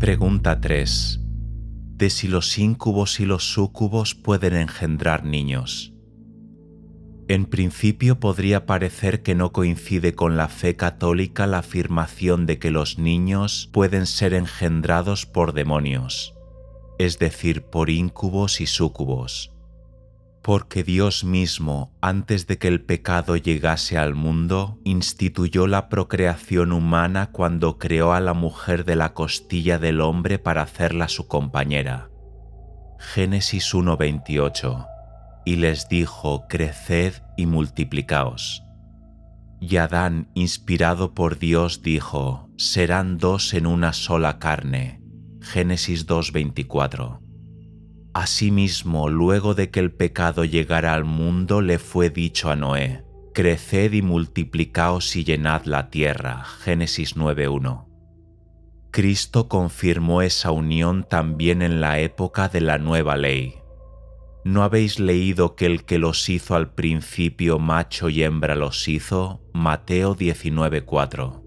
Pregunta 3. De si los íncubos y los súcubos pueden engendrar niños. En principio podría parecer que no coincide con la fe católica la afirmación de que los niños pueden ser engendrados por demonios, es decir, por íncubos y súcubos porque Dios mismo, antes de que el pecado llegase al mundo, instituyó la procreación humana cuando creó a la mujer de la costilla del hombre para hacerla su compañera. Génesis 1:28 Y les dijo, Creced y multiplicaos. Y Adán, inspirado por Dios, dijo, Serán dos en una sola carne. Génesis 2:24 Asimismo, luego de que el pecado llegara al mundo, le fue dicho a Noé, Creced y multiplicaos y llenad la tierra. Génesis 9.1. Cristo confirmó esa unión también en la época de la nueva ley. ¿No habéis leído que el que los hizo al principio macho y hembra los hizo? Mateo 19.4.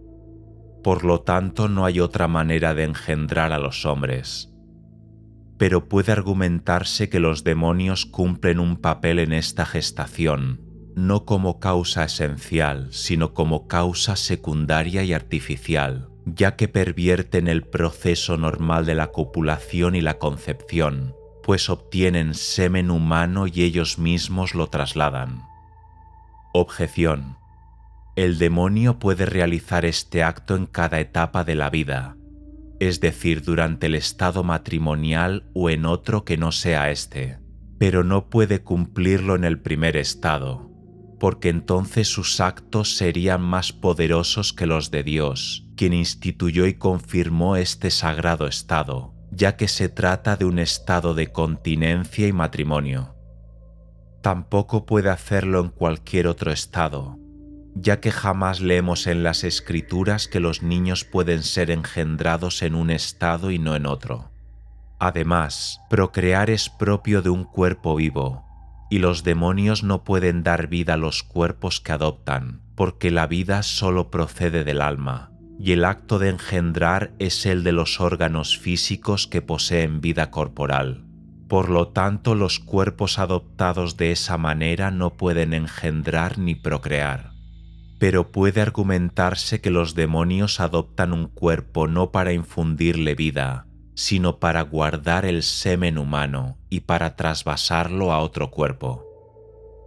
Por lo tanto, no hay otra manera de engendrar a los hombres pero puede argumentarse que los demonios cumplen un papel en esta gestación, no como causa esencial, sino como causa secundaria y artificial, ya que pervierten el proceso normal de la copulación y la concepción, pues obtienen semen humano y ellos mismos lo trasladan. Objeción. El demonio puede realizar este acto en cada etapa de la vida, es decir, durante el estado matrimonial o en otro que no sea este, pero no puede cumplirlo en el primer estado, porque entonces sus actos serían más poderosos que los de Dios, quien instituyó y confirmó este sagrado estado, ya que se trata de un estado de continencia y matrimonio. Tampoco puede hacerlo en cualquier otro estado, ya que jamás leemos en las escrituras que los niños pueden ser engendrados en un estado y no en otro. Además, procrear es propio de un cuerpo vivo, y los demonios no pueden dar vida a los cuerpos que adoptan, porque la vida solo procede del alma, y el acto de engendrar es el de los órganos físicos que poseen vida corporal. Por lo tanto, los cuerpos adoptados de esa manera no pueden engendrar ni procrear pero puede argumentarse que los demonios adoptan un cuerpo no para infundirle vida, sino para guardar el semen humano y para trasvasarlo a otro cuerpo.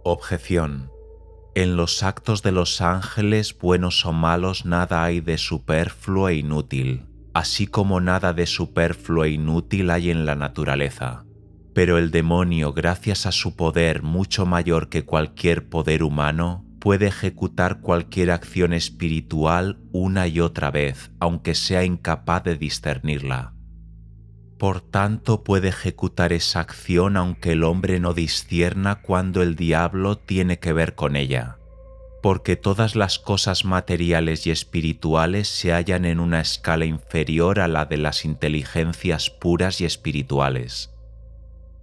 Objeción. En los actos de los ángeles buenos o malos nada hay de superfluo e inútil, así como nada de superfluo e inútil hay en la naturaleza. Pero el demonio, gracias a su poder mucho mayor que cualquier poder humano, puede ejecutar cualquier acción espiritual una y otra vez, aunque sea incapaz de discernirla. Por tanto, puede ejecutar esa acción aunque el hombre no discierna cuando el diablo tiene que ver con ella, porque todas las cosas materiales y espirituales se hallan en una escala inferior a la de las inteligencias puras y espirituales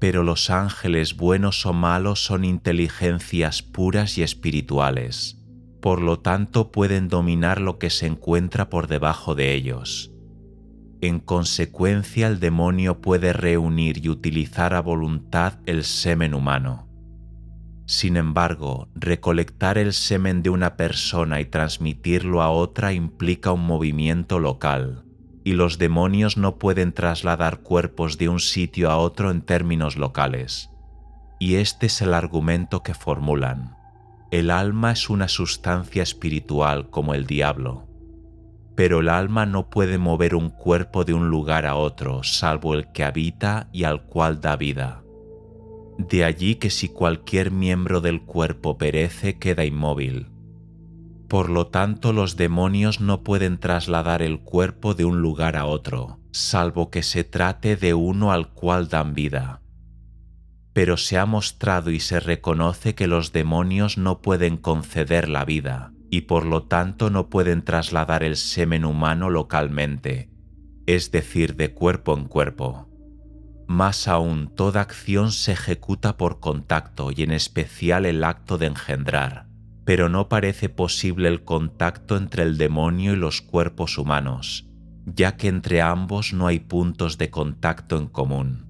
pero los ángeles buenos o malos son inteligencias puras y espirituales, por lo tanto pueden dominar lo que se encuentra por debajo de ellos. En consecuencia el demonio puede reunir y utilizar a voluntad el semen humano. Sin embargo, recolectar el semen de una persona y transmitirlo a otra implica un movimiento local y los demonios no pueden trasladar cuerpos de un sitio a otro en términos locales. Y este es el argumento que formulan. El alma es una sustancia espiritual como el diablo, pero el alma no puede mover un cuerpo de un lugar a otro salvo el que habita y al cual da vida. De allí que si cualquier miembro del cuerpo perece queda inmóvil, por lo tanto, los demonios no pueden trasladar el cuerpo de un lugar a otro, salvo que se trate de uno al cual dan vida. Pero se ha mostrado y se reconoce que los demonios no pueden conceder la vida, y por lo tanto no pueden trasladar el semen humano localmente, es decir, de cuerpo en cuerpo. Más aún, toda acción se ejecuta por contacto y en especial el acto de engendrar pero no parece posible el contacto entre el demonio y los cuerpos humanos, ya que entre ambos no hay puntos de contacto en común.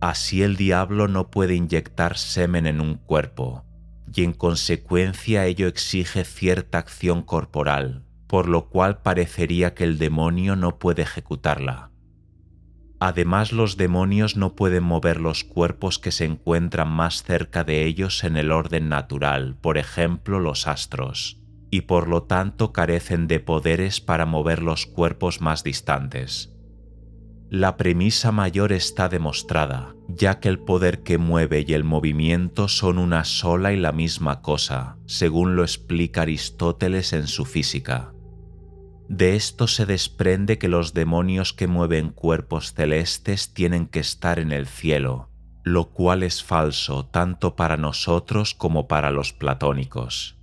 Así el diablo no puede inyectar semen en un cuerpo, y en consecuencia ello exige cierta acción corporal, por lo cual parecería que el demonio no puede ejecutarla. Además, los demonios no pueden mover los cuerpos que se encuentran más cerca de ellos en el orden natural, por ejemplo los astros, y por lo tanto carecen de poderes para mover los cuerpos más distantes. La premisa mayor está demostrada, ya que el poder que mueve y el movimiento son una sola y la misma cosa, según lo explica Aristóteles en su física. De esto se desprende que los demonios que mueven cuerpos celestes tienen que estar en el cielo, lo cual es falso tanto para nosotros como para los platónicos.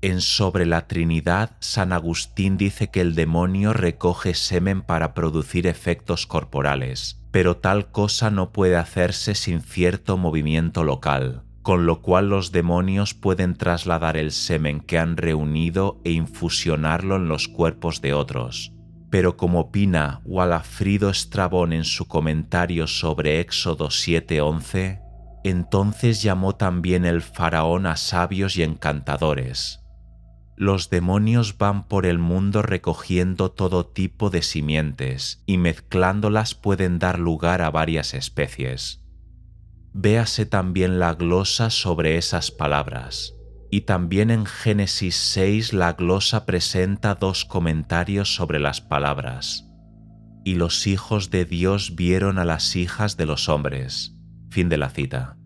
En Sobre la Trinidad, San Agustín dice que el demonio recoge semen para producir efectos corporales, pero tal cosa no puede hacerse sin cierto movimiento local con lo cual los demonios pueden trasladar el semen que han reunido e infusionarlo en los cuerpos de otros. Pero como opina Walafrido Estrabón en su comentario sobre Éxodo 7:11, entonces llamó también el faraón a sabios y encantadores. Los demonios van por el mundo recogiendo todo tipo de simientes y mezclándolas pueden dar lugar a varias especies véase también la glosa sobre esas palabras. Y también en Génesis 6 la glosa presenta dos comentarios sobre las palabras. Y los hijos de Dios vieron a las hijas de los hombres. Fin de la cita.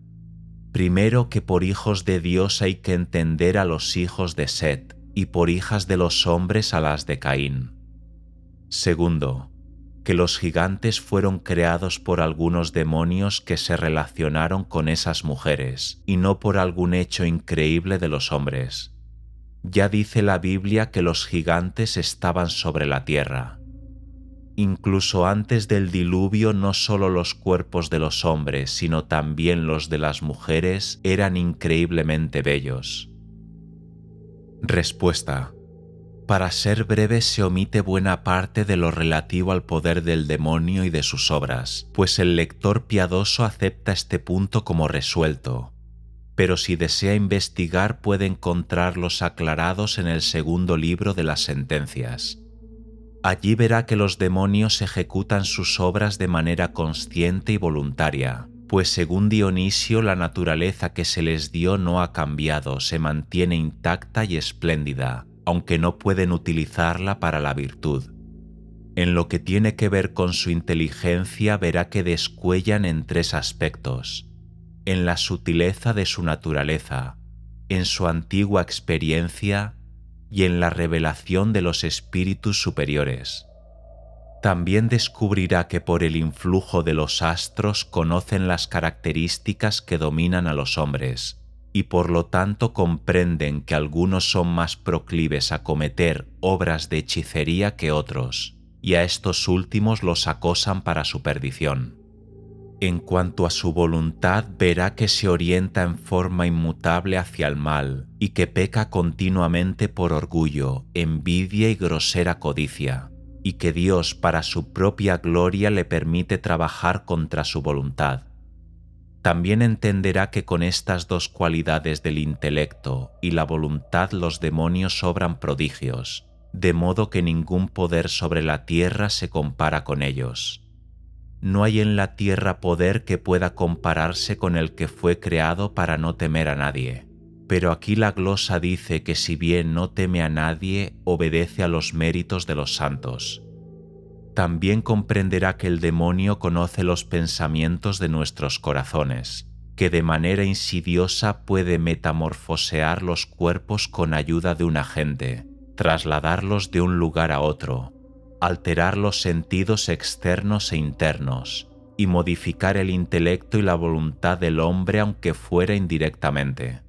Primero que por hijos de Dios hay que entender a los hijos de Set y por hijas de los hombres a las de Caín. Segundo, que los gigantes fueron creados por algunos demonios que se relacionaron con esas mujeres y no por algún hecho increíble de los hombres. Ya dice la Biblia que los gigantes estaban sobre la tierra. Incluso antes del diluvio no solo los cuerpos de los hombres, sino también los de las mujeres eran increíblemente bellos. Respuesta para ser breve se omite buena parte de lo relativo al poder del demonio y de sus obras, pues el lector piadoso acepta este punto como resuelto. Pero si desea investigar puede encontrarlos aclarados en el segundo libro de las sentencias. Allí verá que los demonios ejecutan sus obras de manera consciente y voluntaria, pues según Dionisio la naturaleza que se les dio no ha cambiado, se mantiene intacta y espléndida, aunque no pueden utilizarla para la virtud. En lo que tiene que ver con su inteligencia verá que descuellan en tres aspectos, en la sutileza de su naturaleza, en su antigua experiencia y en la revelación de los espíritus superiores. También descubrirá que por el influjo de los astros conocen las características que dominan a los hombres, y por lo tanto comprenden que algunos son más proclives a cometer obras de hechicería que otros, y a estos últimos los acosan para su perdición. En cuanto a su voluntad, verá que se orienta en forma inmutable hacia el mal y que peca continuamente por orgullo, envidia y grosera codicia, y que Dios para su propia gloria le permite trabajar contra su voluntad también entenderá que con estas dos cualidades del intelecto y la voluntad los demonios obran prodigios, de modo que ningún poder sobre la tierra se compara con ellos. No hay en la tierra poder que pueda compararse con el que fue creado para no temer a nadie. Pero aquí la glosa dice que si bien no teme a nadie, obedece a los méritos de los santos también comprenderá que el demonio conoce los pensamientos de nuestros corazones, que de manera insidiosa puede metamorfosear los cuerpos con ayuda de un agente, trasladarlos de un lugar a otro, alterar los sentidos externos e internos, y modificar el intelecto y la voluntad del hombre aunque fuera indirectamente.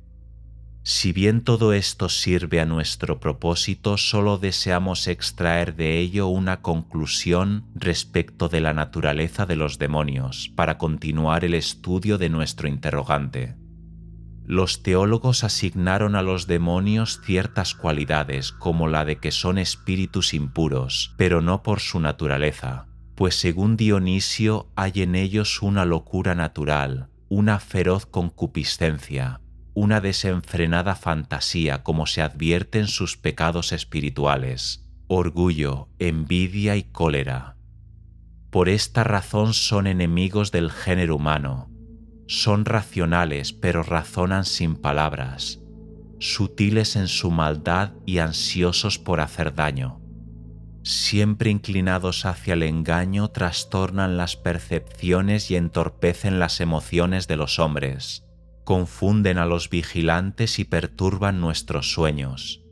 Si bien todo esto sirve a nuestro propósito, solo deseamos extraer de ello una conclusión respecto de la naturaleza de los demonios para continuar el estudio de nuestro interrogante. Los teólogos asignaron a los demonios ciertas cualidades como la de que son espíritus impuros, pero no por su naturaleza, pues según Dionisio hay en ellos una locura natural, una feroz concupiscencia, una desenfrenada fantasía como se advierte en sus pecados espirituales, orgullo, envidia y cólera. Por esta razón son enemigos del género humano, son racionales pero razonan sin palabras, sutiles en su maldad y ansiosos por hacer daño. Siempre inclinados hacia el engaño, trastornan las percepciones y entorpecen las emociones de los hombres confunden a los vigilantes y perturban nuestros sueños.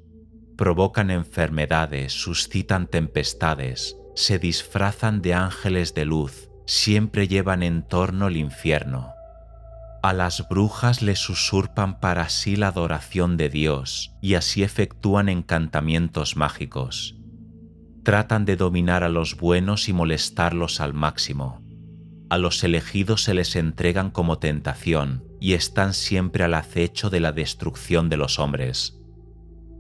Provocan enfermedades, suscitan tempestades, se disfrazan de ángeles de luz, siempre llevan en torno el infierno. A las brujas les usurpan para sí la adoración de Dios y así efectúan encantamientos mágicos. Tratan de dominar a los buenos y molestarlos al máximo. A los elegidos se les entregan como tentación, y están siempre al acecho de la destrucción de los hombres.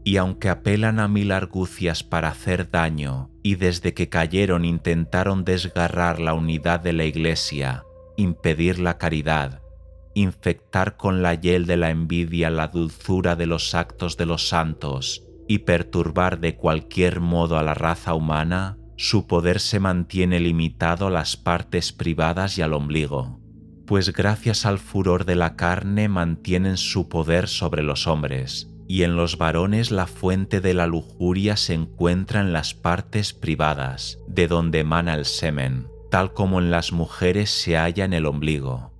Y aunque apelan a mil argucias para hacer daño, y desde que cayeron intentaron desgarrar la unidad de la Iglesia, impedir la caridad, infectar con la hiel de la envidia la dulzura de los actos de los santos, y perturbar de cualquier modo a la raza humana, su poder se mantiene limitado a las partes privadas y al ombligo pues gracias al furor de la carne mantienen su poder sobre los hombres, y en los varones la fuente de la lujuria se encuentra en las partes privadas, de donde emana el semen, tal como en las mujeres se halla en el ombligo.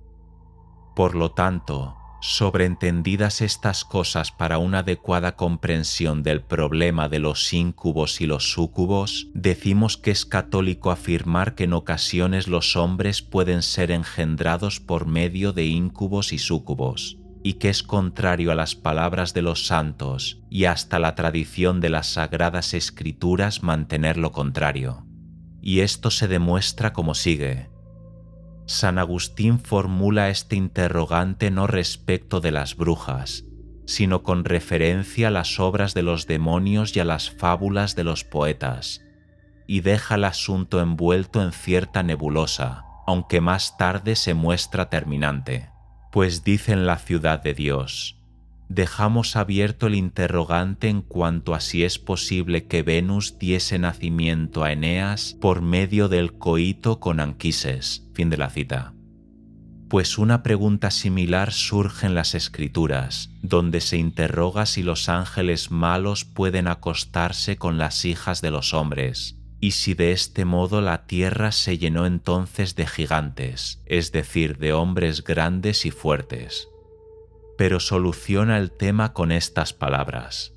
Por lo tanto, Sobreentendidas estas cosas para una adecuada comprensión del problema de los íncubos y los súcubos, decimos que es católico afirmar que en ocasiones los hombres pueden ser engendrados por medio de íncubos y súcubos, y que es contrario a las palabras de los santos y hasta la tradición de las sagradas escrituras mantener lo contrario. Y esto se demuestra como sigue. San Agustín formula este interrogante no respecto de las brujas, sino con referencia a las obras de los demonios y a las fábulas de los poetas, y deja el asunto envuelto en cierta nebulosa, aunque más tarde se muestra terminante, pues dice en la ciudad de Dios, dejamos abierto el interrogante en cuanto a si es posible que Venus diese nacimiento a Eneas por medio del coito con Anquises. Fin de la cita. Pues una pregunta similar surge en las escrituras, donde se interroga si los ángeles malos pueden acostarse con las hijas de los hombres, y si de este modo la tierra se llenó entonces de gigantes, es decir, de hombres grandes y fuertes pero soluciona el tema con estas palabras.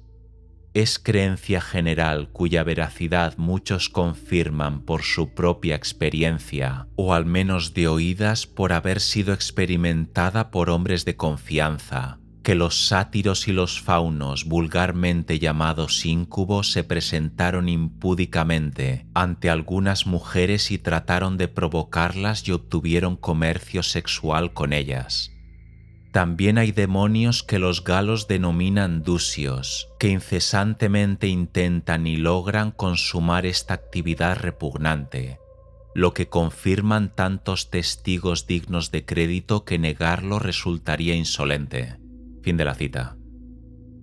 Es creencia general cuya veracidad muchos confirman por su propia experiencia, o al menos de oídas por haber sido experimentada por hombres de confianza, que los sátiros y los faunos, vulgarmente llamados íncubos, se presentaron impúdicamente ante algunas mujeres y trataron de provocarlas y obtuvieron comercio sexual con ellas. También hay demonios que los galos denominan dusios, que incesantemente intentan y logran consumar esta actividad repugnante, lo que confirman tantos testigos dignos de crédito que negarlo resultaría insolente. Fin de la cita.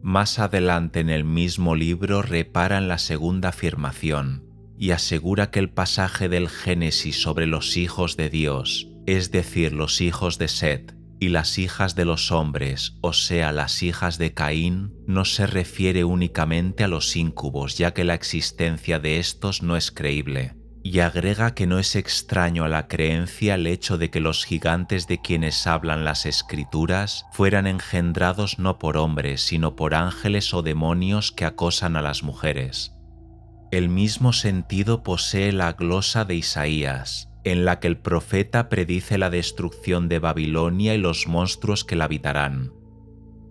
Más adelante en el mismo libro reparan la segunda afirmación y asegura que el pasaje del Génesis sobre los hijos de Dios, es decir, los hijos de Seth, y las hijas de los hombres, o sea, las hijas de Caín, no se refiere únicamente a los íncubos, ya que la existencia de estos no es creíble. Y agrega que no es extraño a la creencia el hecho de que los gigantes de quienes hablan las escrituras fueran engendrados no por hombres, sino por ángeles o demonios que acosan a las mujeres. El mismo sentido posee la glosa de Isaías, en la que el profeta predice la destrucción de Babilonia y los monstruos que la habitarán.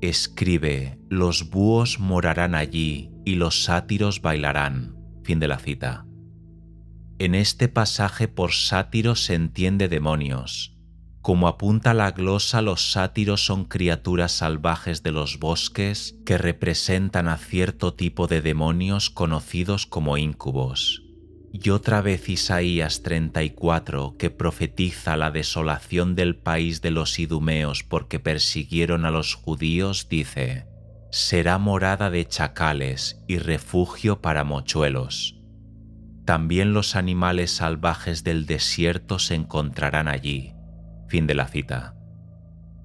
Escribe, los búhos morarán allí y los sátiros bailarán. Fin de la cita. En este pasaje por sátiros se entiende demonios. Como apunta la glosa, los sátiros son criaturas salvajes de los bosques que representan a cierto tipo de demonios conocidos como íncubos. Y otra vez Isaías 34, que profetiza la desolación del país de los idumeos porque persiguieron a los judíos, dice, Será morada de chacales y refugio para mochuelos. También los animales salvajes del desierto se encontrarán allí. Fin de la cita.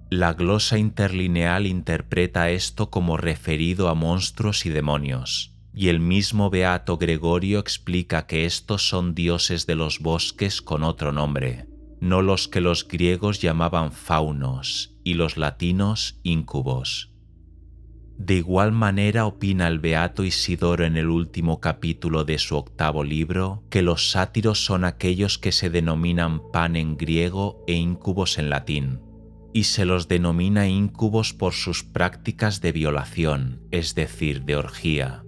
La glosa interlineal interpreta esto como referido a monstruos y demonios. Y el mismo Beato Gregorio explica que estos son dioses de los bosques con otro nombre, no los que los griegos llamaban faunos y los latinos incubos. De igual manera opina el beato Isidoro en el último capítulo de su octavo libro que los sátiros son aquellos que se denominan pan en griego e incubos en latín, y se los denomina incubos por sus prácticas de violación, es decir, de orgía,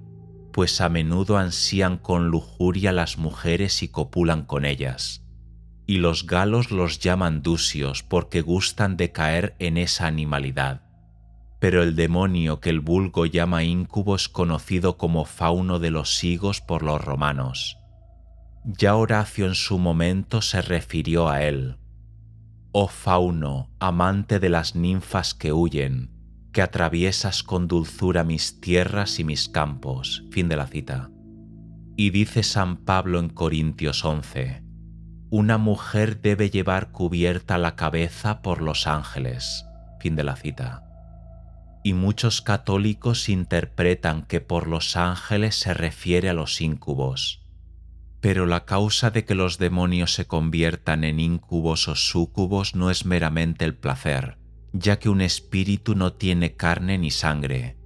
pues a menudo ansían con lujuria las mujeres y copulan con ellas. Y los galos los llaman dusios porque gustan de caer en esa animalidad. Pero el demonio que el vulgo llama íncubo es conocido como fauno de los sigos por los romanos. Ya Horacio en su momento se refirió a él. Oh fauno, amante de las ninfas que huyen, que atraviesas con dulzura mis tierras y mis campos. Fin de la cita. Y dice San Pablo en Corintios 11, una mujer debe llevar cubierta la cabeza por los ángeles. Fin de la cita. Y muchos católicos interpretan que por los ángeles se refiere a los incubos. Pero la causa de que los demonios se conviertan en incubos o súcubos no es meramente el placer, ya que un espíritu no tiene carne ni sangre.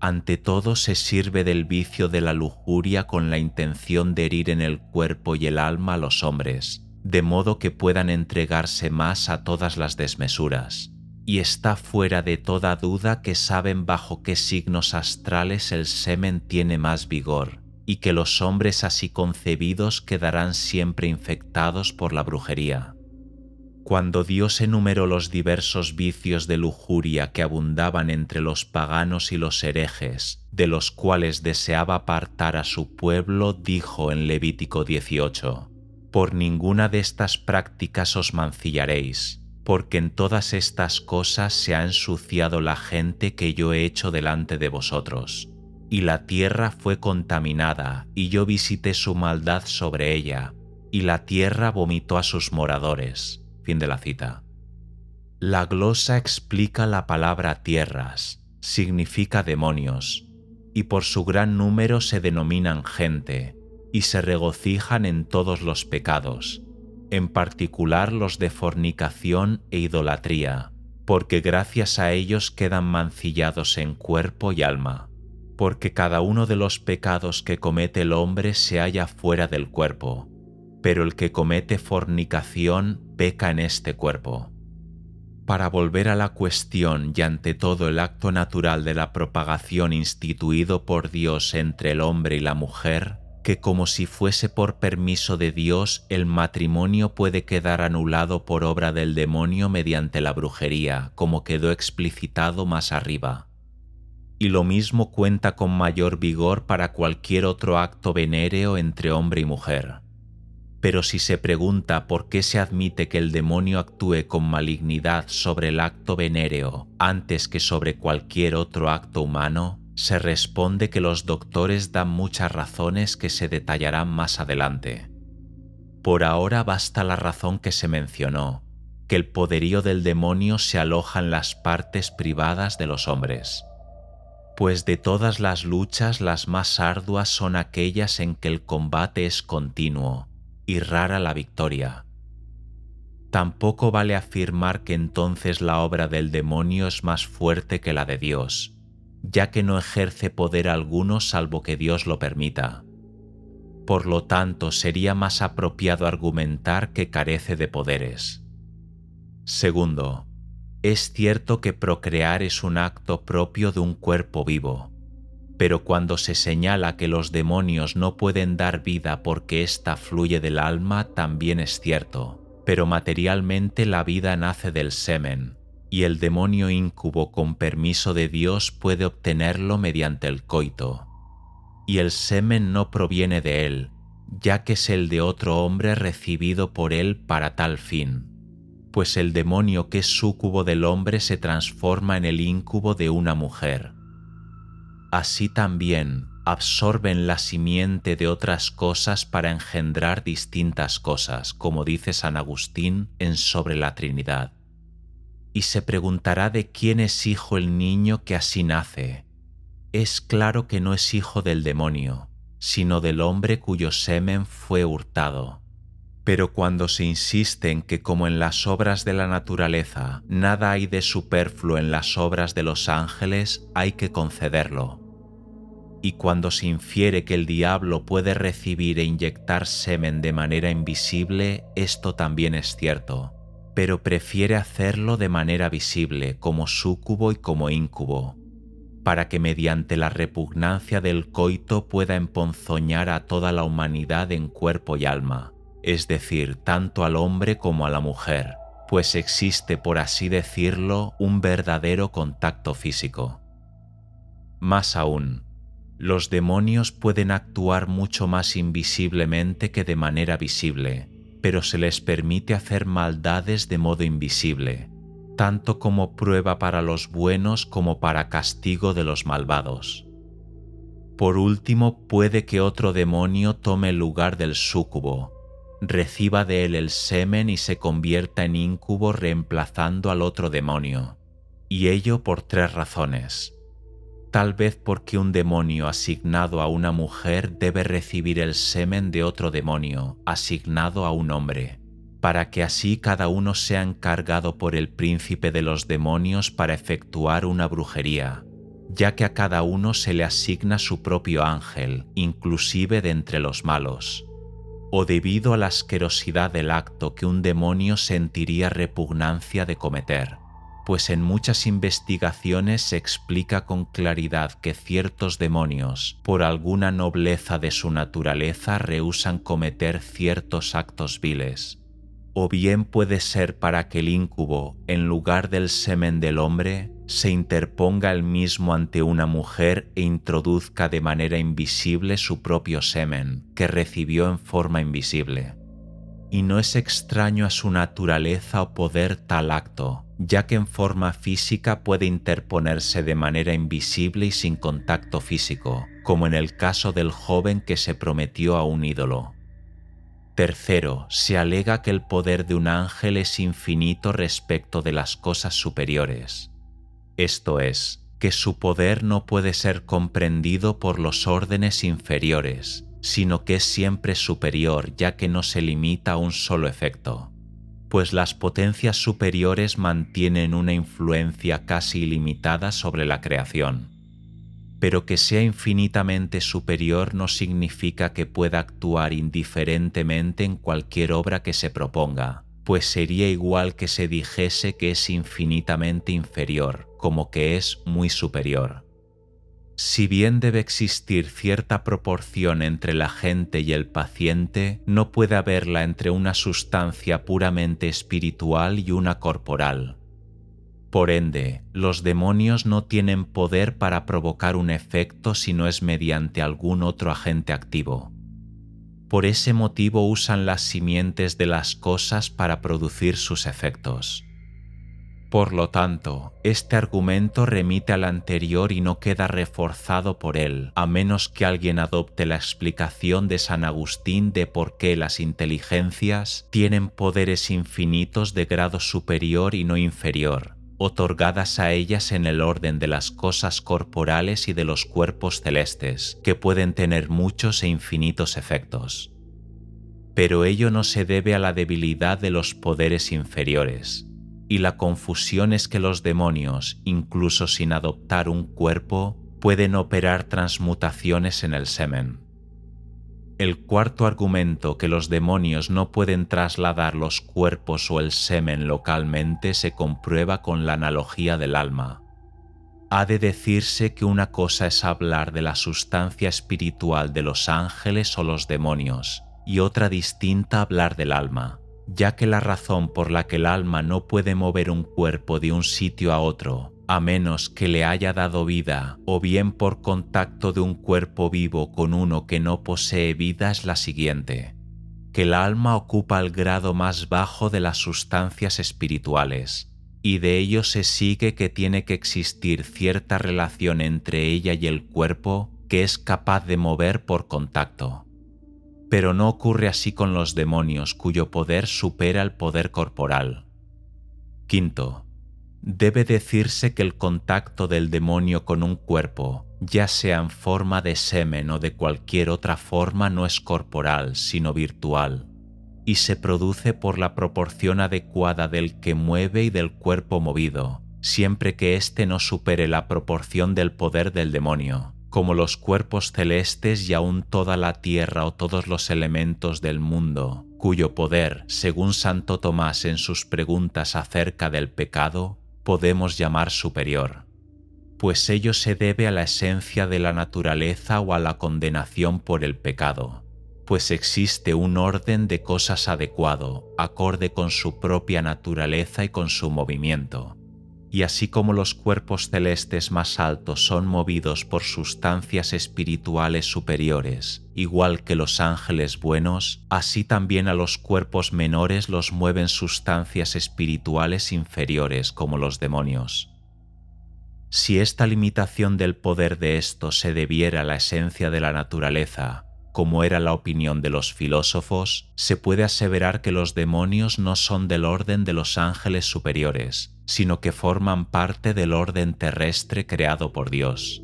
Ante todo se sirve del vicio de la lujuria con la intención de herir en el cuerpo y el alma a los hombres, de modo que puedan entregarse más a todas las desmesuras. Y está fuera de toda duda que saben bajo qué signos astrales el semen tiene más vigor, y que los hombres así concebidos quedarán siempre infectados por la brujería cuando Dios enumeró los diversos vicios de lujuria que abundaban entre los paganos y los herejes, de los cuales deseaba apartar a su pueblo, dijo en Levítico 18, Por ninguna de estas prácticas os mancillaréis, porque en todas estas cosas se ha ensuciado la gente que yo he hecho delante de vosotros. Y la tierra fue contaminada, y yo visité su maldad sobre ella, y la tierra vomitó a sus moradores Fin de la cita. La glosa explica la palabra tierras, significa demonios, y por su gran número se denominan gente, y se regocijan en todos los pecados, en particular los de fornicación e idolatría, porque gracias a ellos quedan mancillados en cuerpo y alma, porque cada uno de los pecados que comete el hombre se halla fuera del cuerpo, pero el que comete fornicación peca en este cuerpo. Para volver a la cuestión y ante todo el acto natural de la propagación instituido por Dios entre el hombre y la mujer, que como si fuese por permiso de Dios el matrimonio puede quedar anulado por obra del demonio mediante la brujería, como quedó explicitado más arriba. Y lo mismo cuenta con mayor vigor para cualquier otro acto venéreo entre hombre y mujer. Pero si se pregunta por qué se admite que el demonio actúe con malignidad sobre el acto venéreo antes que sobre cualquier otro acto humano, se responde que los doctores dan muchas razones que se detallarán más adelante. Por ahora basta la razón que se mencionó, que el poderío del demonio se aloja en las partes privadas de los hombres. Pues de todas las luchas las más arduas son aquellas en que el combate es continuo y rara la victoria. Tampoco vale afirmar que entonces la obra del demonio es más fuerte que la de Dios, ya que no ejerce poder alguno salvo que Dios lo permita. Por lo tanto, sería más apropiado argumentar que carece de poderes. Segundo, es cierto que procrear es un acto propio de un cuerpo vivo, pero cuando se señala que los demonios no pueden dar vida porque ésta fluye del alma, también es cierto. Pero materialmente la vida nace del semen, y el demonio incubo con permiso de Dios puede obtenerlo mediante el coito. Y el semen no proviene de él, ya que es el de otro hombre recibido por él para tal fin, pues el demonio que es súcubo del hombre se transforma en el íncubo de una mujer así también absorben la simiente de otras cosas para engendrar distintas cosas, como dice San Agustín en Sobre la Trinidad. Y se preguntará de quién es hijo el niño que así nace. Es claro que no es hijo del demonio, sino del hombre cuyo semen fue hurtado. Pero cuando se insiste en que como en las obras de la naturaleza nada hay de superfluo en las obras de los ángeles, hay que concederlo y cuando se infiere que el diablo puede recibir e inyectar semen de manera invisible, esto también es cierto, pero prefiere hacerlo de manera visible como súcubo y como íncubo, para que mediante la repugnancia del coito pueda emponzoñar a toda la humanidad en cuerpo y alma, es decir, tanto al hombre como a la mujer, pues existe, por así decirlo, un verdadero contacto físico. Más aún, los demonios pueden actuar mucho más invisiblemente que de manera visible, pero se les permite hacer maldades de modo invisible, tanto como prueba para los buenos como para castigo de los malvados. Por último, puede que otro demonio tome el lugar del súcubo, reciba de él el semen y se convierta en íncubo reemplazando al otro demonio, y ello por tres razones tal vez porque un demonio asignado a una mujer debe recibir el semen de otro demonio asignado a un hombre, para que así cada uno sea encargado por el príncipe de los demonios para efectuar una brujería, ya que a cada uno se le asigna su propio ángel, inclusive de entre los malos, o debido a la asquerosidad del acto que un demonio sentiría repugnancia de cometer pues en muchas investigaciones se explica con claridad que ciertos demonios, por alguna nobleza de su naturaleza, rehusan cometer ciertos actos viles. O bien puede ser para que el íncubo, en lugar del semen del hombre, se interponga el mismo ante una mujer e introduzca de manera invisible su propio semen, que recibió en forma invisible. Y no es extraño a su naturaleza o poder tal acto, ya que en forma física puede interponerse de manera invisible y sin contacto físico, como en el caso del joven que se prometió a un ídolo. Tercero, se alega que el poder de un ángel es infinito respecto de las cosas superiores. Esto es, que su poder no puede ser comprendido por los órdenes inferiores, sino que es siempre superior ya que no se limita a un solo efecto pues las potencias superiores mantienen una influencia casi ilimitada sobre la creación. Pero que sea infinitamente superior no significa que pueda actuar indiferentemente en cualquier obra que se proponga, pues sería igual que se dijese que es infinitamente inferior, como que es muy superior. Si bien debe existir cierta proporción entre la gente y el paciente, no puede haberla entre una sustancia puramente espiritual y una corporal. Por ende, los demonios no tienen poder para provocar un efecto si no es mediante algún otro agente activo. Por ese motivo usan las simientes de las cosas para producir sus efectos. Por lo tanto, este argumento remite al anterior y no queda reforzado por él, a menos que alguien adopte la explicación de San Agustín de por qué las inteligencias tienen poderes infinitos de grado superior y no inferior, otorgadas a ellas en el orden de las cosas corporales y de los cuerpos celestes, que pueden tener muchos e infinitos efectos. Pero ello no se debe a la debilidad de los poderes inferiores, y la confusión es que los demonios, incluso sin adoptar un cuerpo, pueden operar transmutaciones en el semen. El cuarto argumento que los demonios no pueden trasladar los cuerpos o el semen localmente se comprueba con la analogía del alma. Ha de decirse que una cosa es hablar de la sustancia espiritual de los ángeles o los demonios, y otra distinta hablar del alma ya que la razón por la que el alma no puede mover un cuerpo de un sitio a otro, a menos que le haya dado vida, o bien por contacto de un cuerpo vivo con uno que no posee vida, es la siguiente, que el alma ocupa el grado más bajo de las sustancias espirituales, y de ello se sigue que tiene que existir cierta relación entre ella y el cuerpo que es capaz de mover por contacto. Pero no ocurre así con los demonios, cuyo poder supera el poder corporal. Quinto, debe decirse que el contacto del demonio con un cuerpo, ya sea en forma de semen o de cualquier otra forma, no es corporal, sino virtual, y se produce por la proporción adecuada del que mueve y del cuerpo movido, siempre que éste no supere la proporción del poder del demonio como los cuerpos celestes y aún toda la tierra o todos los elementos del mundo, cuyo poder, según Santo Tomás en sus preguntas acerca del pecado, podemos llamar superior, pues ello se debe a la esencia de la naturaleza o a la condenación por el pecado, pues existe un orden de cosas adecuado, acorde con su propia naturaleza y con su movimiento, y así como los cuerpos celestes más altos son movidos por sustancias espirituales superiores, igual que los ángeles buenos, así también a los cuerpos menores los mueven sustancias espirituales inferiores como los demonios. Si esta limitación del poder de esto se debiera a la esencia de la naturaleza, como era la opinión de los filósofos, se puede aseverar que los demonios no son del orden de los ángeles superiores, sino que forman parte del orden terrestre creado por Dios.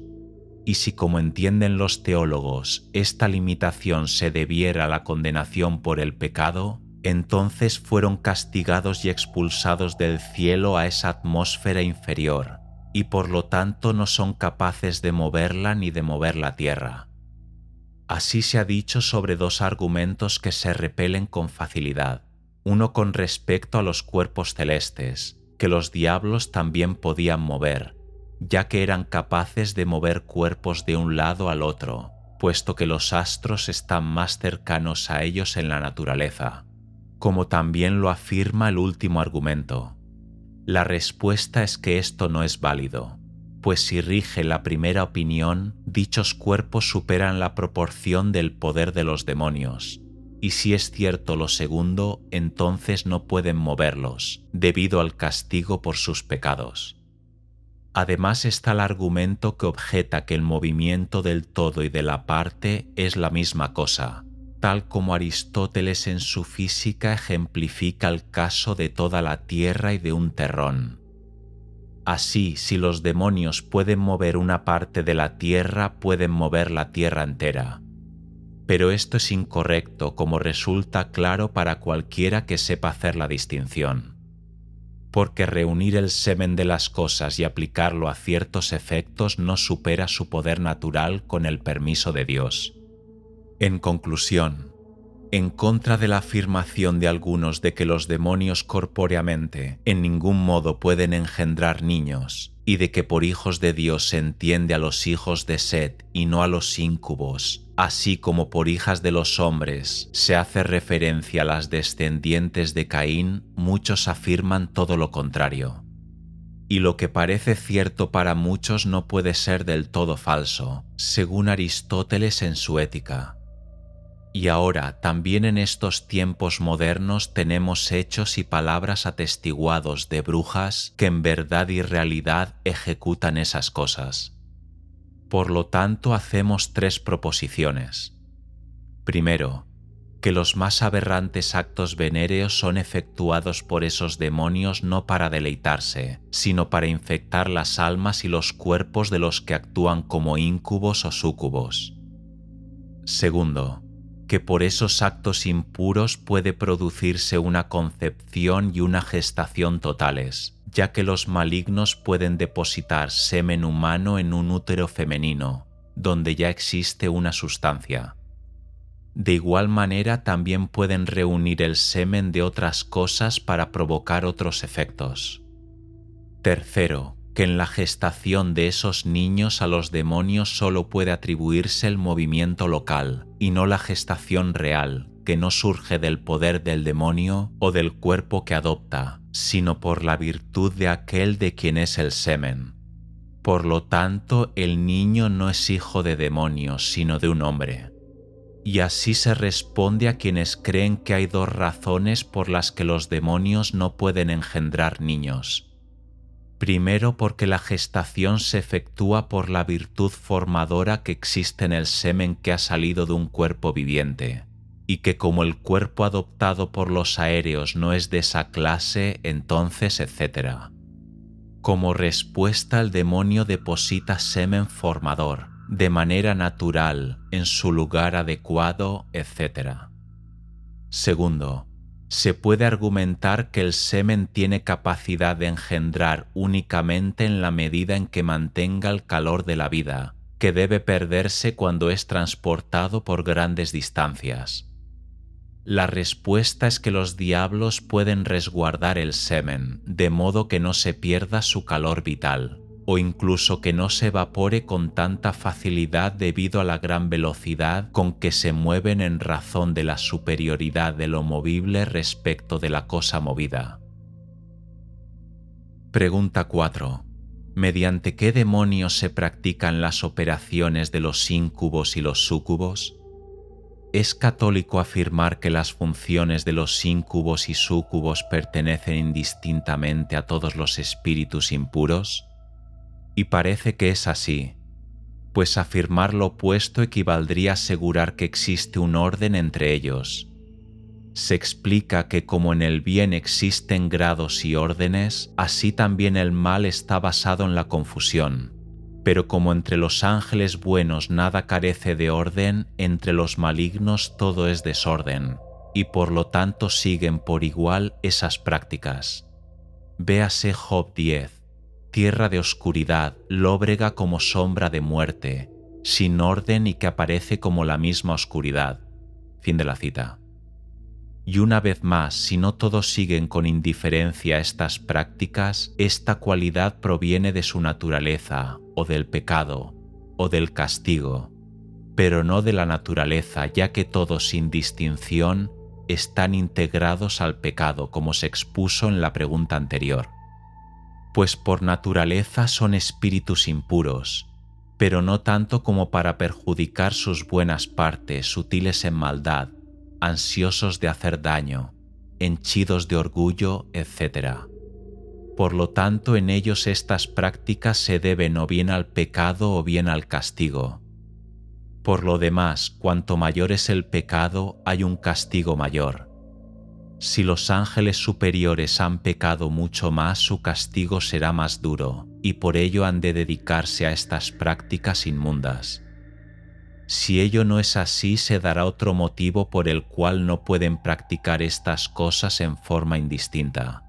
Y si como entienden los teólogos, esta limitación se debiera a la condenación por el pecado, entonces fueron castigados y expulsados del cielo a esa atmósfera inferior, y por lo tanto no son capaces de moverla ni de mover la tierra Así se ha dicho sobre dos argumentos que se repelen con facilidad, uno con respecto a los cuerpos celestes, que los diablos también podían mover, ya que eran capaces de mover cuerpos de un lado al otro, puesto que los astros están más cercanos a ellos en la naturaleza, como también lo afirma el último argumento. La respuesta es que esto no es válido, pues si rige la primera opinión, dichos cuerpos superan la proporción del poder de los demonios, y si es cierto lo segundo, entonces no pueden moverlos, debido al castigo por sus pecados. Además está el argumento que objeta que el movimiento del todo y de la parte es la misma cosa, tal como Aristóteles en su física ejemplifica el caso de toda la tierra y de un terrón Así, si los demonios pueden mover una parte de la tierra, pueden mover la tierra entera. Pero esto es incorrecto, como resulta claro para cualquiera que sepa hacer la distinción. Porque reunir el semen de las cosas y aplicarlo a ciertos efectos no supera su poder natural con el permiso de Dios. En conclusión, en contra de la afirmación de algunos de que los demonios corpóreamente en ningún modo pueden engendrar niños, y de que por hijos de Dios se entiende a los hijos de Set y no a los íncubos, así como por hijas de los hombres se hace referencia a las descendientes de Caín, muchos afirman todo lo contrario. Y lo que parece cierto para muchos no puede ser del todo falso, según Aristóteles en su Ética y ahora también en estos tiempos modernos tenemos hechos y palabras atestiguados de brujas que en verdad y realidad ejecutan esas cosas. Por lo tanto hacemos tres proposiciones. Primero, que los más aberrantes actos venéreos son efectuados por esos demonios no para deleitarse, sino para infectar las almas y los cuerpos de los que actúan como íncubos o súcubos. Segundo, que por esos actos impuros puede producirse una concepción y una gestación totales, ya que los malignos pueden depositar semen humano en un útero femenino, donde ya existe una sustancia. De igual manera también pueden reunir el semen de otras cosas para provocar otros efectos. Tercero, que en la gestación de esos niños a los demonios solo puede atribuirse el movimiento local y no la gestación real, que no surge del poder del demonio o del cuerpo que adopta, sino por la virtud de aquel de quien es el semen. Por lo tanto, el niño no es hijo de demonios, sino de un hombre. Y así se responde a quienes creen que hay dos razones por las que los demonios no pueden engendrar niños Primero porque la gestación se efectúa por la virtud formadora que existe en el semen que ha salido de un cuerpo viviente, y que como el cuerpo adoptado por los aéreos no es de esa clase, entonces, etc. Como respuesta el demonio deposita semen formador, de manera natural, en su lugar adecuado, etc. Segundo, se puede argumentar que el semen tiene capacidad de engendrar únicamente en la medida en que mantenga el calor de la vida, que debe perderse cuando es transportado por grandes distancias. La respuesta es que los diablos pueden resguardar el semen, de modo que no se pierda su calor vital o incluso que no se evapore con tanta facilidad debido a la gran velocidad con que se mueven en razón de la superioridad de lo movible respecto de la cosa movida. Pregunta 4. ¿Mediante qué demonios se practican las operaciones de los íncubos y los súcubos? ¿Es católico afirmar que las funciones de los íncubos y súcubos pertenecen indistintamente a todos los espíritus impuros? Y parece que es así, pues afirmar lo opuesto equivaldría a asegurar que existe un orden entre ellos. Se explica que como en el bien existen grados y órdenes, así también el mal está basado en la confusión. Pero como entre los ángeles buenos nada carece de orden, entre los malignos todo es desorden, y por lo tanto siguen por igual esas prácticas. Véase Job 10 tierra de oscuridad, lóbrega como sombra de muerte, sin orden y que aparece como la misma oscuridad. Fin de la cita. Y una vez más, si no todos siguen con indiferencia estas prácticas, esta cualidad proviene de su naturaleza, o del pecado, o del castigo, pero no de la naturaleza, ya que todos sin distinción están integrados al pecado, como se expuso en la pregunta anterior pues por naturaleza son espíritus impuros, pero no tanto como para perjudicar sus buenas partes, sutiles en maldad, ansiosos de hacer daño, henchidos de orgullo, etc. Por lo tanto, en ellos estas prácticas se deben o bien al pecado o bien al castigo. Por lo demás, cuanto mayor es el pecado, hay un castigo mayor si los ángeles superiores han pecado mucho más, su castigo será más duro, y por ello han de dedicarse a estas prácticas inmundas. Si ello no es así, se dará otro motivo por el cual no pueden practicar estas cosas en forma indistinta.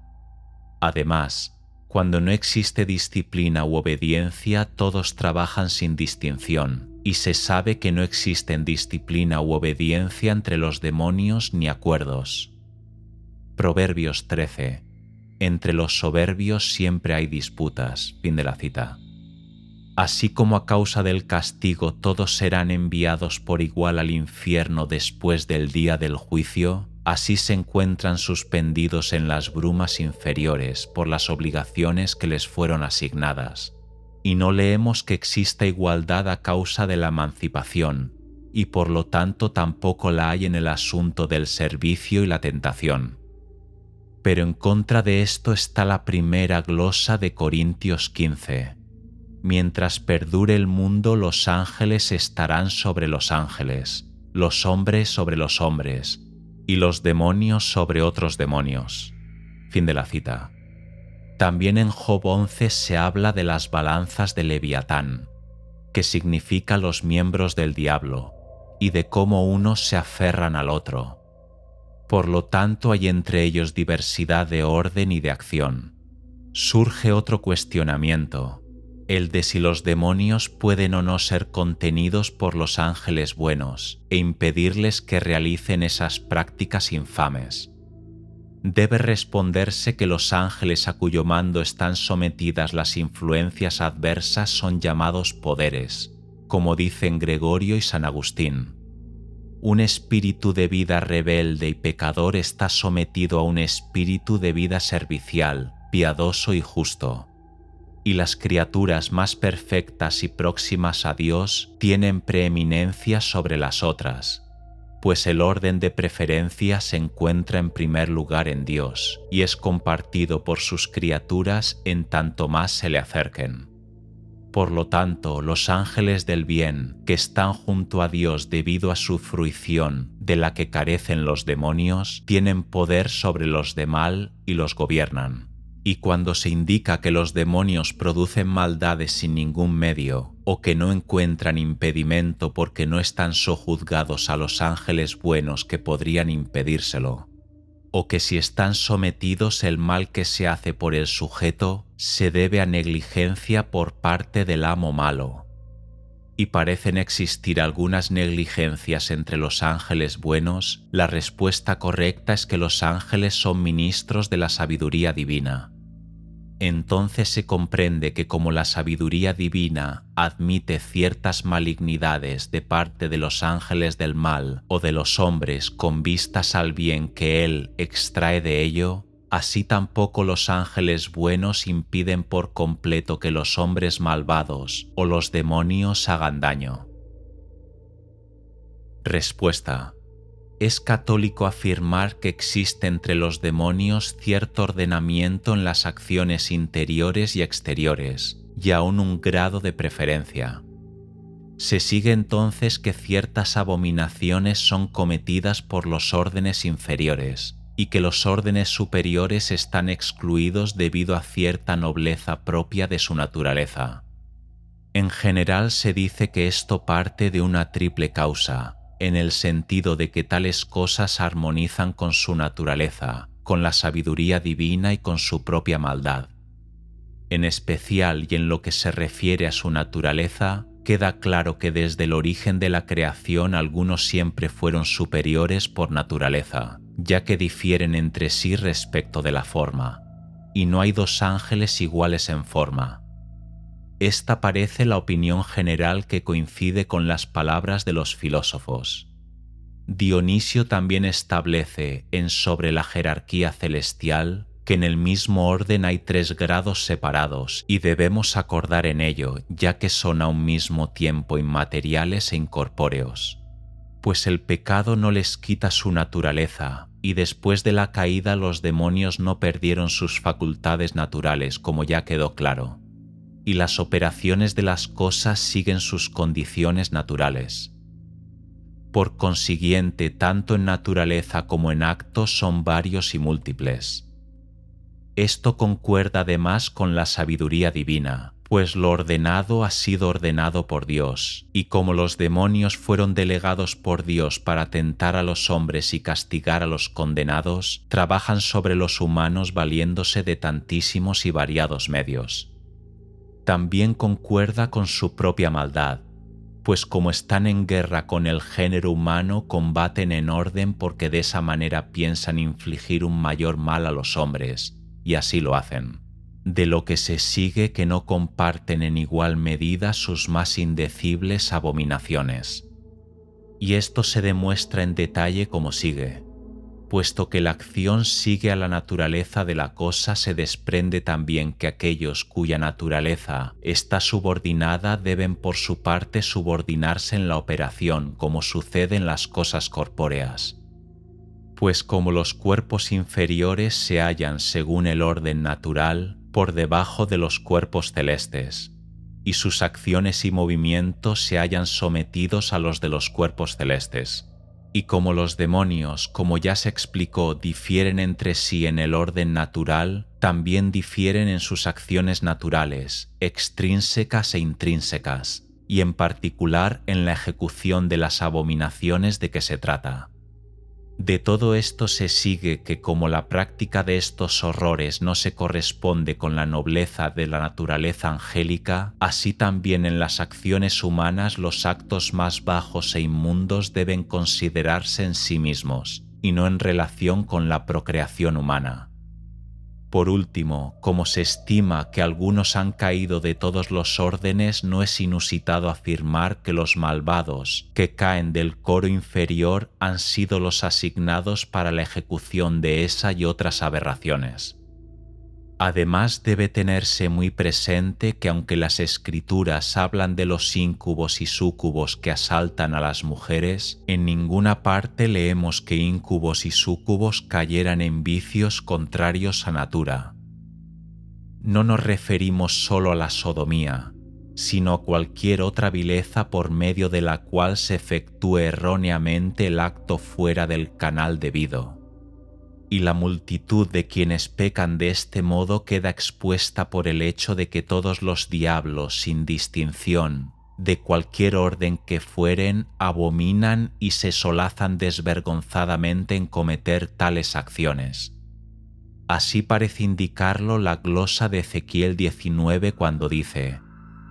Además, cuando no existe disciplina u obediencia, todos trabajan sin distinción, y se sabe que no existen disciplina u obediencia entre los demonios ni acuerdos. Proverbios 13. Entre los soberbios siempre hay disputas. Fin de la cita. Así como a causa del castigo todos serán enviados por igual al infierno después del día del juicio, así se encuentran suspendidos en las brumas inferiores por las obligaciones que les fueron asignadas. Y no leemos que exista igualdad a causa de la emancipación, y por lo tanto tampoco la hay en el asunto del servicio y la tentación. Pero en contra de esto está la primera glosa de Corintios 15. Mientras perdure el mundo, los ángeles estarán sobre los ángeles, los hombres sobre los hombres, y los demonios sobre otros demonios. Fin de la cita. También en Job 11 se habla de las balanzas de Leviatán, que significa los miembros del diablo, y de cómo unos se aferran al otro por lo tanto hay entre ellos diversidad de orden y de acción. Surge otro cuestionamiento, el de si los demonios pueden o no ser contenidos por los ángeles buenos e impedirles que realicen esas prácticas infames debe responderse que los ángeles a cuyo mando están sometidas las influencias adversas son llamados poderes, como dicen Gregorio y San Agustín. Un espíritu de vida rebelde y pecador está sometido a un espíritu de vida servicial, piadoso y justo. Y las criaturas más perfectas y próximas a Dios tienen preeminencia sobre las otras, pues el orden de preferencia se encuentra en primer lugar en Dios y es compartido por sus criaturas en tanto más se le acerquen. Por lo tanto, los ángeles del bien, que están junto a Dios debido a su fruición, de la que carecen los demonios, tienen poder sobre los de mal y los gobiernan. Y cuando se indica que los demonios producen maldades sin ningún medio, o que no encuentran impedimento porque no están sojuzgados a los ángeles buenos que podrían impedírselo, o que si están sometidos el mal que se hace por el sujeto se debe a negligencia por parte del amo malo. Y parecen existir algunas negligencias entre los ángeles buenos, la respuesta correcta es que los ángeles son ministros de la sabiduría divina entonces se comprende que como la sabiduría divina admite ciertas malignidades de parte de los ángeles del mal o de los hombres con vistas al bien que él extrae de ello, así tampoco los ángeles buenos impiden por completo que los hombres malvados o los demonios hagan daño. Respuesta es católico afirmar que existe entre los demonios cierto ordenamiento en las acciones interiores y exteriores, y aún un grado de preferencia. Se sigue entonces que ciertas abominaciones son cometidas por los órdenes inferiores, y que los órdenes superiores están excluidos debido a cierta nobleza propia de su naturaleza. En general se dice que esto parte de una triple causa, en el sentido de que tales cosas armonizan con su naturaleza, con la sabiduría divina y con su propia maldad. En especial y en lo que se refiere a su naturaleza, queda claro que desde el origen de la creación algunos siempre fueron superiores por naturaleza, ya que difieren entre sí respecto de la forma. Y no hay dos ángeles iguales en forma, esta parece la opinión general que coincide con las palabras de los filósofos. Dionisio también establece en sobre la jerarquía celestial que en el mismo orden hay tres grados separados y debemos acordar en ello, ya que son a un mismo tiempo inmateriales e incorpóreos. Pues el pecado no les quita su naturaleza, y después de la caída los demonios no perdieron sus facultades naturales, como ya quedó claro y las operaciones de las cosas siguen sus condiciones naturales. Por consiguiente, tanto en naturaleza como en acto son varios y múltiples. Esto concuerda además con la sabiduría divina, pues lo ordenado ha sido ordenado por Dios, y como los demonios fueron delegados por Dios para tentar a los hombres y castigar a los condenados, trabajan sobre los humanos valiéndose de tantísimos y variados medios también concuerda con su propia maldad, pues como están en guerra con el género humano, combaten en orden porque de esa manera piensan infligir un mayor mal a los hombres, y así lo hacen. De lo que se sigue que no comparten en igual medida sus más indecibles abominaciones. Y esto se demuestra en detalle como sigue puesto que la acción sigue a la naturaleza de la cosa, se desprende también que aquellos cuya naturaleza está subordinada deben por su parte subordinarse en la operación, como sucede en las cosas corpóreas. Pues como los cuerpos inferiores se hallan según el orden natural por debajo de los cuerpos celestes, y sus acciones y movimientos se hallan sometidos a los de los cuerpos celestes y como los demonios, como ya se explicó, difieren entre sí en el orden natural, también difieren en sus acciones naturales, extrínsecas e intrínsecas, y en particular en la ejecución de las abominaciones de que se trata. De todo esto se sigue que como la práctica de estos horrores no se corresponde con la nobleza de la naturaleza angélica, así también en las acciones humanas los actos más bajos e inmundos deben considerarse en sí mismos, y no en relación con la procreación humana. Por último, como se estima que algunos han caído de todos los órdenes, no es inusitado afirmar que los malvados que caen del coro inferior han sido los asignados para la ejecución de esa y otras aberraciones. Además debe tenerse muy presente que aunque las escrituras hablan de los íncubos y súcubos que asaltan a las mujeres, en ninguna parte leemos que íncubos y súcubos cayeran en vicios contrarios a natura. No nos referimos solo a la sodomía, sino a cualquier otra vileza por medio de la cual se efectúe erróneamente el acto fuera del canal debido y la multitud de quienes pecan de este modo queda expuesta por el hecho de que todos los diablos, sin distinción, de cualquier orden que fueren, abominan y se solazan desvergonzadamente en cometer tales acciones. Así parece indicarlo la glosa de Ezequiel 19 cuando dice,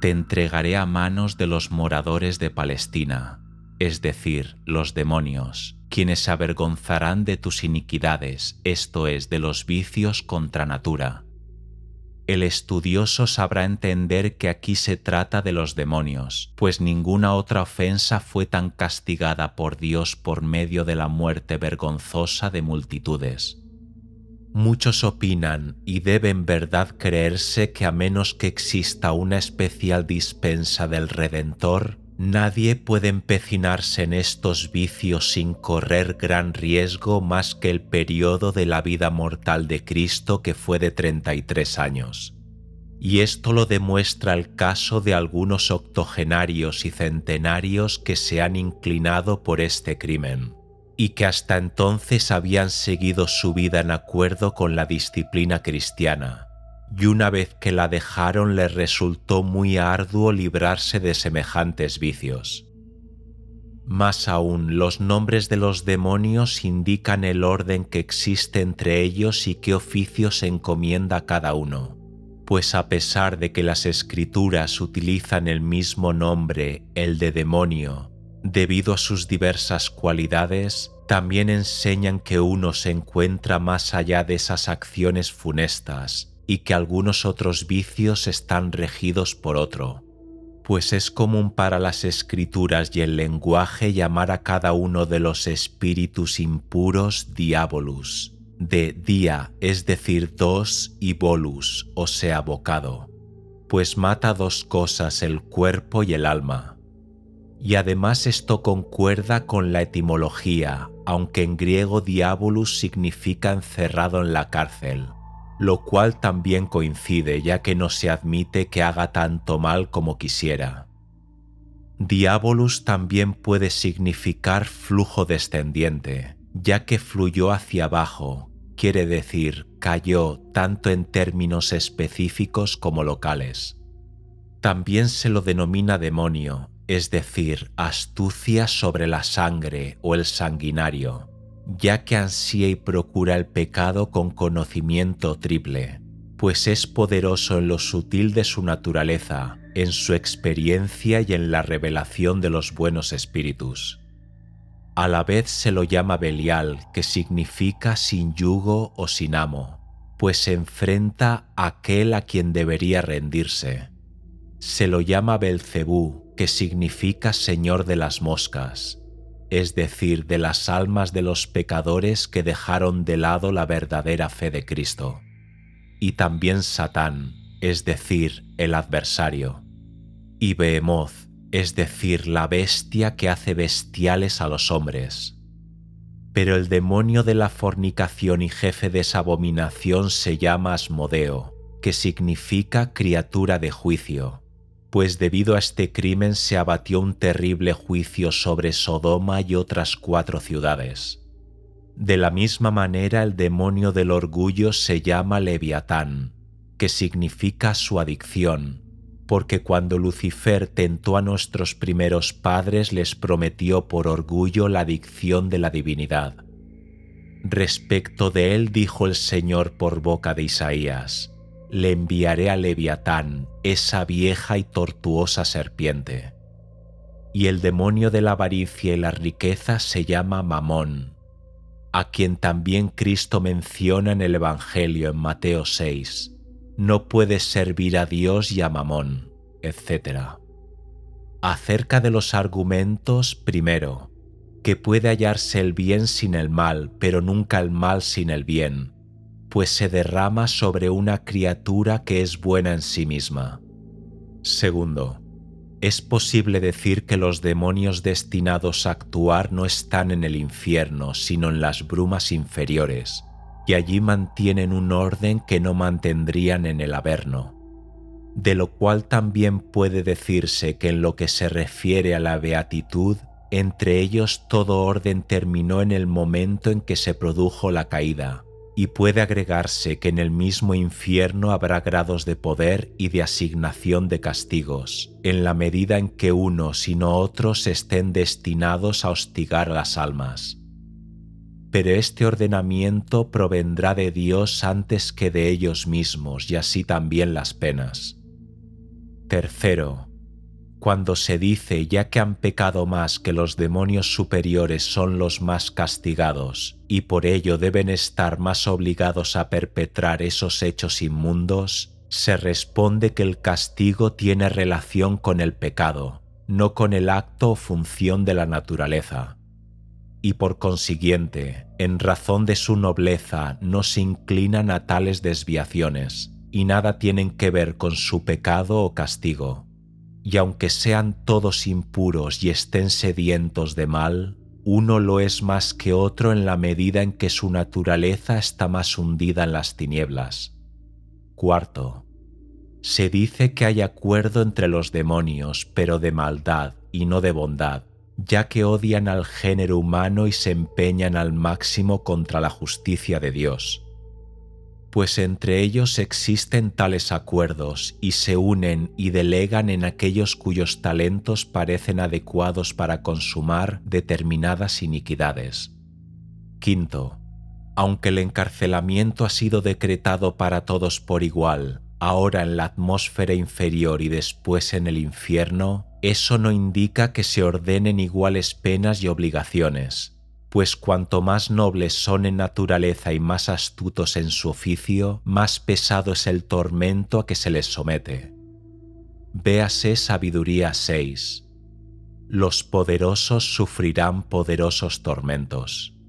Te entregaré a manos de los moradores de Palestina, es decir, los demonios quienes se avergonzarán de tus iniquidades, esto es, de los vicios contra natura. El estudioso sabrá entender que aquí se trata de los demonios, pues ninguna otra ofensa fue tan castigada por Dios por medio de la muerte vergonzosa de multitudes. Muchos opinan y deben verdad creerse que a menos que exista una especial dispensa del Redentor, Nadie puede empecinarse en estos vicios sin correr gran riesgo más que el periodo de la vida mortal de Cristo que fue de 33 años. Y esto lo demuestra el caso de algunos octogenarios y centenarios que se han inclinado por este crimen, y que hasta entonces habían seguido su vida en acuerdo con la disciplina cristiana y una vez que la dejaron le resultó muy arduo librarse de semejantes vicios. Más aún, los nombres de los demonios indican el orden que existe entre ellos y qué oficio se encomienda cada uno, pues a pesar de que las escrituras utilizan el mismo nombre, el de demonio, debido a sus diversas cualidades, también enseñan que uno se encuentra más allá de esas acciones funestas y que algunos otros vicios están regidos por otro, pues es común para las escrituras y el lenguaje llamar a cada uno de los espíritus impuros diabolus, de dia, es decir, dos y bolus, o sea, bocado, pues mata dos cosas, el cuerpo y el alma. Y además esto concuerda con la etimología, aunque en griego diabolus significa encerrado en la cárcel lo cual también coincide ya que no se admite que haga tanto mal como quisiera. Diabolus también puede significar flujo descendiente, ya que fluyó hacia abajo, quiere decir cayó tanto en términos específicos como locales. También se lo denomina demonio, es decir, astucia sobre la sangre o el sanguinario ya que ansía y procura el pecado con conocimiento triple, pues es poderoso en lo sutil de su naturaleza, en su experiencia y en la revelación de los buenos espíritus. A la vez se lo llama Belial, que significa sin yugo o sin amo, pues se enfrenta a aquel a quien debería rendirse. Se lo llama Belcebú, que significa señor de las moscas, es decir, de las almas de los pecadores que dejaron de lado la verdadera fe de Cristo, y también Satán, es decir, el adversario, y Behemoth, es decir, la bestia que hace bestiales a los hombres. Pero el demonio de la fornicación y jefe de esa abominación se llama Asmodeo, que significa criatura de juicio pues debido a este crimen se abatió un terrible juicio sobre Sodoma y otras cuatro ciudades. De la misma manera el demonio del orgullo se llama Leviatán, que significa su adicción, porque cuando Lucifer tentó a nuestros primeros padres les prometió por orgullo la adicción de la divinidad. Respecto de él dijo el Señor por boca de Isaías, le enviaré a Leviatán, esa vieja y tortuosa serpiente. Y el demonio de la avaricia y la riqueza se llama Mamón, a quien también Cristo menciona en el Evangelio en Mateo 6. No puedes servir a Dios y a Mamón, etc. Acerca de los argumentos, primero, que puede hallarse el bien sin el mal, pero nunca el mal sin el bien, pues se derrama sobre una criatura que es buena en sí misma. Segundo, es posible decir que los demonios destinados a actuar no están en el infierno, sino en las brumas inferiores, y allí mantienen un orden que no mantendrían en el Averno. De lo cual también puede decirse que en lo que se refiere a la beatitud, entre ellos todo orden terminó en el momento en que se produjo la caída, y puede agregarse que en el mismo infierno habrá grados de poder y de asignación de castigos, en la medida en que unos y no otros estén destinados a hostigar las almas. Pero este ordenamiento provendrá de Dios antes que de ellos mismos y así también las penas. Tercero, cuando se dice ya que han pecado más que los demonios superiores son los más castigados y por ello deben estar más obligados a perpetrar esos hechos inmundos, se responde que el castigo tiene relación con el pecado, no con el acto o función de la naturaleza. Y por consiguiente, en razón de su nobleza, no se inclinan a tales desviaciones, y nada tienen que ver con su pecado o castigo y aunque sean todos impuros y estén sedientos de mal, uno lo es más que otro en la medida en que su naturaleza está más hundida en las tinieblas. Cuarto, se dice que hay acuerdo entre los demonios, pero de maldad y no de bondad, ya que odian al género humano y se empeñan al máximo contra la justicia de Dios pues entre ellos existen tales acuerdos y se unen y delegan en aquellos cuyos talentos parecen adecuados para consumar determinadas iniquidades. Quinto, aunque el encarcelamiento ha sido decretado para todos por igual, ahora en la atmósfera inferior y después en el infierno, eso no indica que se ordenen iguales penas y obligaciones pues cuanto más nobles son en naturaleza y más astutos en su oficio, más pesado es el tormento a que se les somete. Véase Sabiduría 6. Los poderosos sufrirán poderosos tormentos.